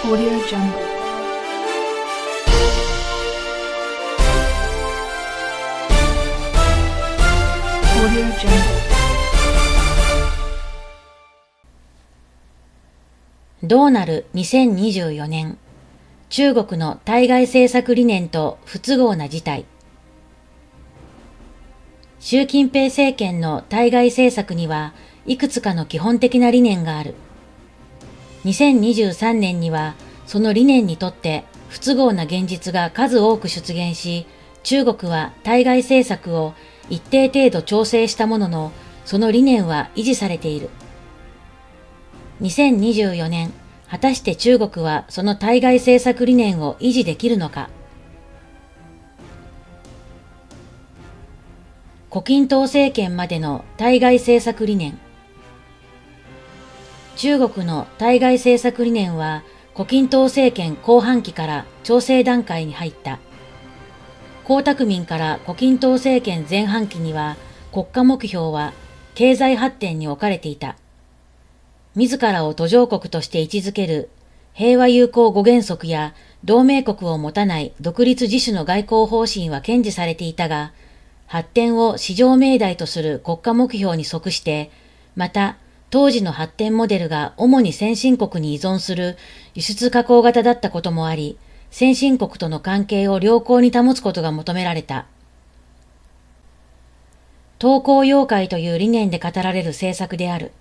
Audio Jungle. Audio Jungle. どうなる2024年中国の対外政策理念と不都合な事態習近平政権の対外政策にはいくつかの基本的な理念がある。2023年にはその理念にとって不都合な現実が数多く出現し、中国は対外政策を一定程度調整したものの、その理念は維持されている。2024年、果たして中国はその対外政策理念を維持できるのか。胡錦涛政権までの対外政策理念。中国の対外政策理念は、胡錦涛政権後半期から調整段階に入った。江沢民から胡錦涛政権前半期には、国家目標は経済発展に置かれていた。自らを途上国として位置づける平和友好五原則や同盟国を持たない独立自主の外交方針は堅持されていたが、発展を市場命題とする国家目標に即して、また当時の発展モデルが主に先進国に依存する輸出加工型だったこともあり、先進国との関係を良好に保つことが求められた。投稿妖怪という理念で語られる政策である。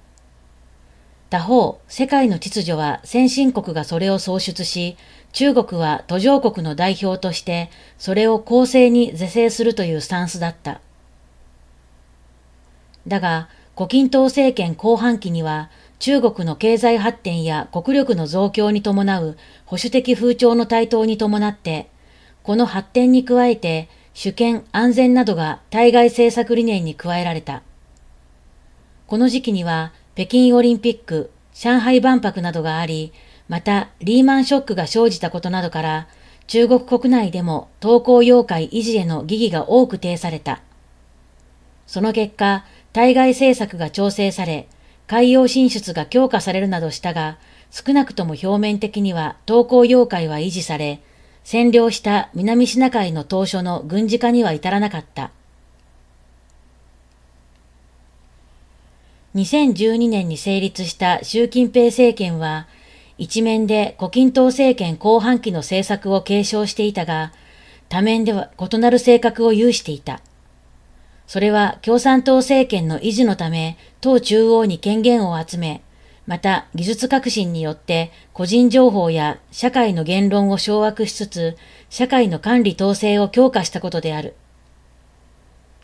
他方、世界の秩序は先進国がそれを創出し、中国は途上国の代表としてそれを公正に是正するというスタンスだった。だが、胡錦涛政権後半期には、中国の経済発展や国力の増強に伴う保守的風潮の台頭に伴って、この発展に加えて、主権、安全などが対外政策理念に加えられた。この時期には、北京オリンピック、上海万博などがあり、またリーマンショックが生じたことなどから、中国国内でも投稿要界維持への疑義が多く呈された。その結果、対外政策が調整され、海洋進出が強化されるなどしたが、少なくとも表面的には東稿要海は維持され、占領した南シナ海の当初の軍事化には至らなかった。2012年に成立した習近平政権は、一面で胡錦涛政権後半期の政策を継承していたが、多面では異なる性格を有していた。それは共産党政権の維持のため、党中央に権限を集め、また技術革新によって個人情報や社会の言論を掌握しつつ、社会の管理統制を強化したことである。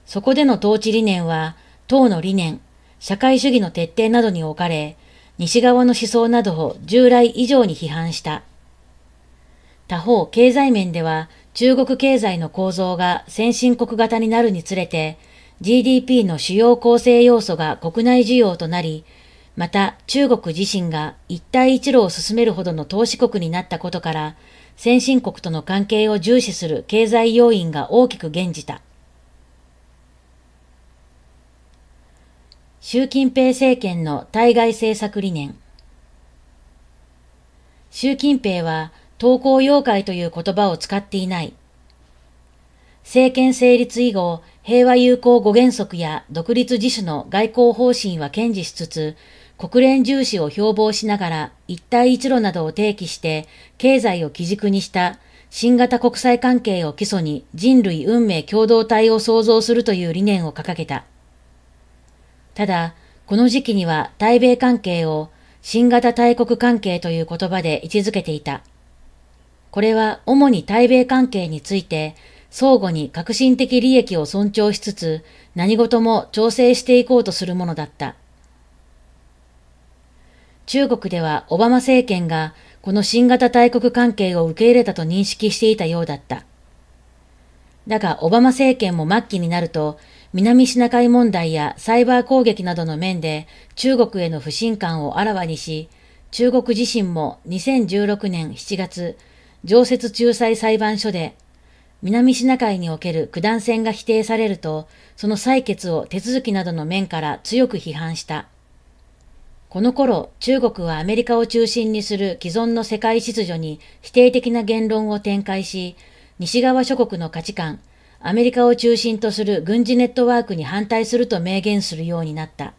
そこでの統治理念は、党の理念、社会主義の徹底などに置かれ、西側の思想などを従来以上に批判した。他方、経済面では中国経済の構造が先進国型になるにつれて、GDP の主要構成要素が国内需要となり、また中国自身が一帯一路を進めるほどの投資国になったことから、先進国との関係を重視する経済要因が大きく減じた。習近平政権の対外政策理念。習近平は、投稿妖怪という言葉を使っていない。政権成立以後、平和友好五原則や独立自主の外交方針は堅持しつつ、国連重視を標榜しながら一帯一路などを提起して経済を基軸にした新型国際関係を基礎に人類運命共同体を創造するという理念を掲げた。ただ、この時期には対米関係を新型大国関係という言葉で位置づけていた。これは主に対米関係について相互に革新的利益を尊重しつつ、何事も調整していこうとするものだった。中国ではオバマ政権がこの新型大国関係を受け入れたと認識していたようだった。だがオバマ政権も末期になると、南シナ海問題やサイバー攻撃などの面で中国への不信感をあらわにし、中国自身も2016年7月、常設仲裁裁判所で南シナ海における九段線が否定されると、その採決を手続きなどの面から強く批判した。この頃、中国はアメリカを中心にする既存の世界秩序に否定的な言論を展開し、西側諸国の価値観、アメリカを中心とする軍事ネットワークに反対すると明言するようになった。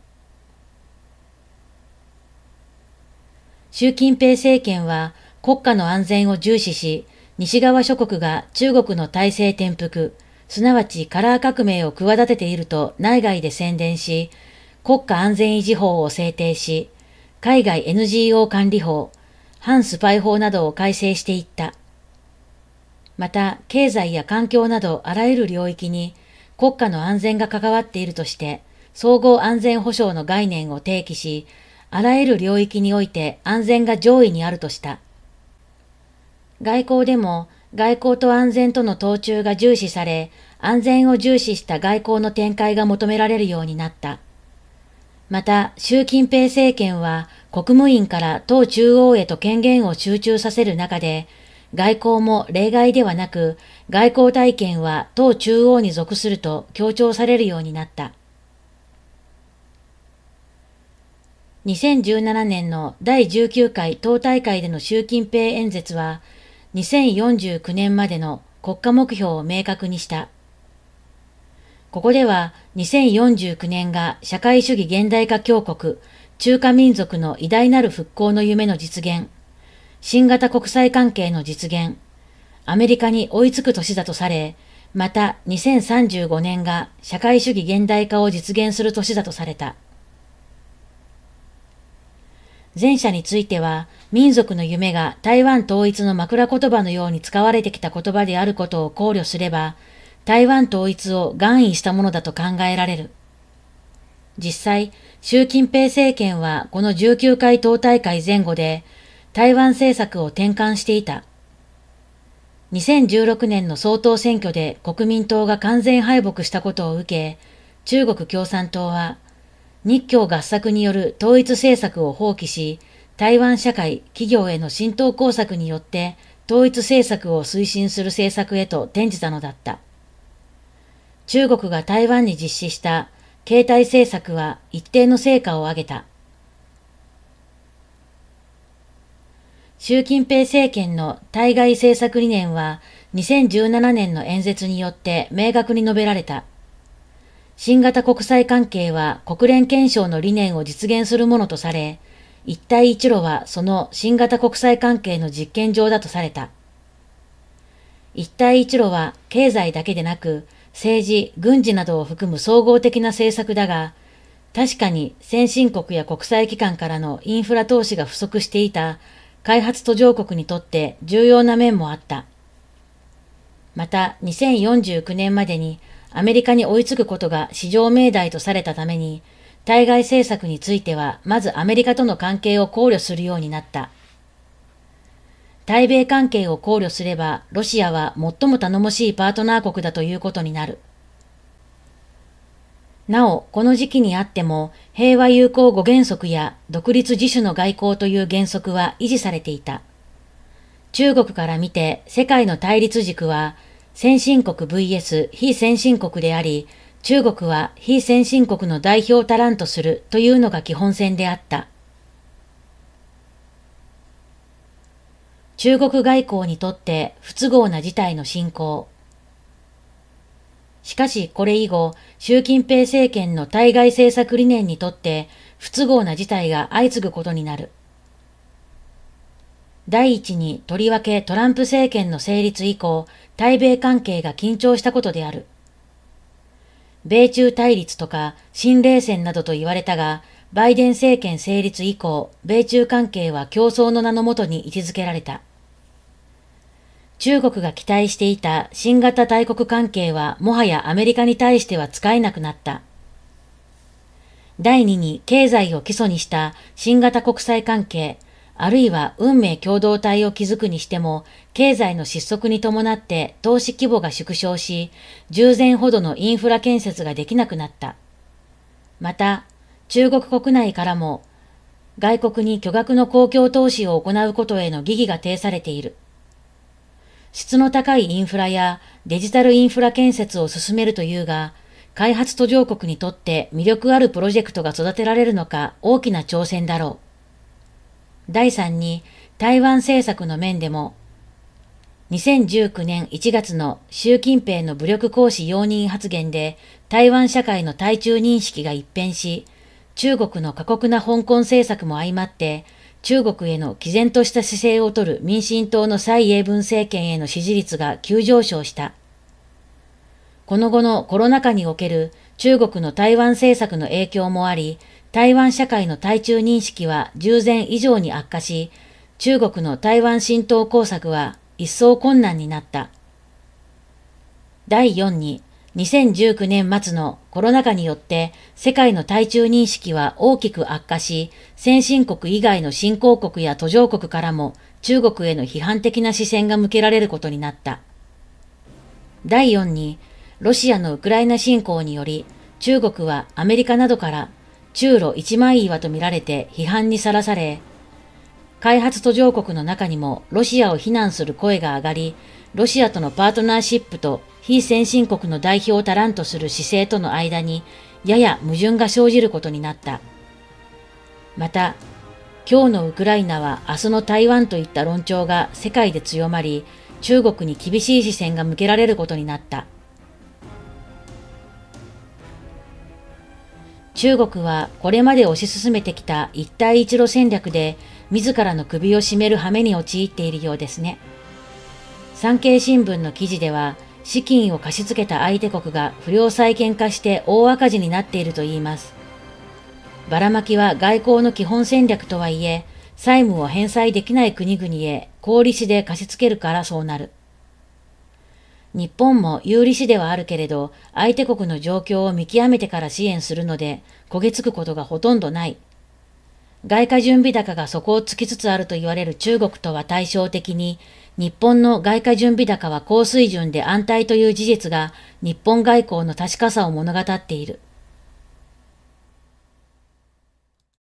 習近平政権は国家の安全を重視し、西側諸国が中国の体制転覆、すなわちカラー革命を企てていると内外で宣伝し、国家安全維持法を制定し、海外 NGO 管理法、反スパイ法などを改正していった。また、経済や環境などあらゆる領域に国家の安全が関わっているとして、総合安全保障の概念を提起し、あらゆる領域において安全が上位にあるとした。外交でも外交と安全との統中が重視され、安全を重視した外交の展開が求められるようになった。また、習近平政権は国務院から党中央へと権限を集中させる中で、外交も例外ではなく、外交体験は党中央に属すると強調されるようになった。2017年の第19回党大会での習近平演説は、2049年までの国家目標を明確にした。ここでは2049年が社会主義現代化強国、中華民族の偉大なる復興の夢の実現、新型国際関係の実現、アメリカに追いつく年だとされ、また2035年が社会主義現代化を実現する年だとされた。前者については、民族の夢が台湾統一の枕言葉のように使われてきた言葉であることを考慮すれば、台湾統一を含意したものだと考えられる。実際、習近平政権はこの19回党大会前後で台湾政策を転換していた。2016年の総統選挙で国民党が完全敗北したことを受け、中国共産党は日教合作による統一政策を放棄し、台湾社会、企業への浸透工作によって統一政策を推進する政策へと転じたのだった。中国が台湾に実施した携帯政策は一定の成果を上げた。習近平政権の対外政策理念は2017年の演説によって明確に述べられた。新型国際関係は国連憲章の理念を実現するものとされ、一帯一路はその新型国際関係の実験場だとされた。一帯一路は経済だけでなく、政治、軍事などを含む総合的な政策だが、確かに先進国や国際機関からのインフラ投資が不足していた開発途上国にとって重要な面もあった。また2049年までにアメリカに追いつくことが市上命題とされたために、対外政策については、まずアメリカとの関係を考慮するようになった。対米関係を考慮すれば、ロシアは最も頼もしいパートナー国だということになる。なお、この時期にあっても、平和友好五原則や独立自主の外交という原則は維持されていた。中国から見て、世界の対立軸は、先進国 VS 非先進国であり、中国は非先進国の代表タらんとするというのが基本線であった。中国外交にとって不都合な事態の進行。しかしこれ以後、習近平政権の対外政策理念にとって不都合な事態が相次ぐことになる。第一にとりわけトランプ政権の成立以降、対米関係が緊張したことである。米中対立とか新冷戦などと言われたが、バイデン政権成立以降、米中関係は競争の名のもとに位置づけられた。中国が期待していた新型大国関係はもはやアメリカに対しては使えなくなった。第二に経済を基礎にした新型国際関係、あるいは運命共同体を築くにしても、経済の失速に伴って投資規模が縮小し、従前ほどのインフラ建設ができなくなった。また、中国国内からも、外国に巨額の公共投資を行うことへの疑義が呈されている。質の高いインフラやデジタルインフラ建設を進めるというが、開発途上国にとって魅力あるプロジェクトが育てられるのか大きな挑戦だろう。第3に、台湾政策の面でも、2019年1月の習近平の武力行使容認発言で台湾社会の対中認識が一変し、中国の過酷な香港政策も相まって、中国への毅然とした姿勢をとる民進党の蔡英文政権への支持率が急上昇した。この後のコロナ禍における中国の台湾政策の影響もあり、台湾社会の対中認識は従前以上に悪化し、中国の台湾浸透工作は一層困難になった。第4に、2019年末のコロナ禍によって世界の対中認識は大きく悪化し、先進国以外の新興国や途上国からも中国への批判的な視線が向けられることになった。第4に、ロシアのウクライナ侵攻により、中国はアメリカなどから中路一枚岩とみられて批判にさらされ、開発途上国の中にもロシアを非難する声が上がり、ロシアとのパートナーシップと非先進国の代表を足らんとする姿勢との間に、やや矛盾が生じることになった。また、今日のウクライナは明日の台湾といった論調が世界で強まり、中国に厳しい視線が向けられることになった。中国はこれまで推し進めてきた一帯一路戦略で自らの首を絞める羽目に陥っているようですね。産経新聞の記事では資金を貸し付けた相手国が不良債権化して大赤字になっていると言います。ばらまきは外交の基本戦略とはいえ、債務を返済できない国々へ、高利子で貸し付けるからそうなる。日本も有利子ではあるけれど、相手国の状況を見極めてから支援するので、焦げつくことがほとんどない。外貨準備高が底をつきつつあると言われる中国とは対照的に、日本の外貨準備高は高水準で安泰という事実が日本外交の確かさを物語っている。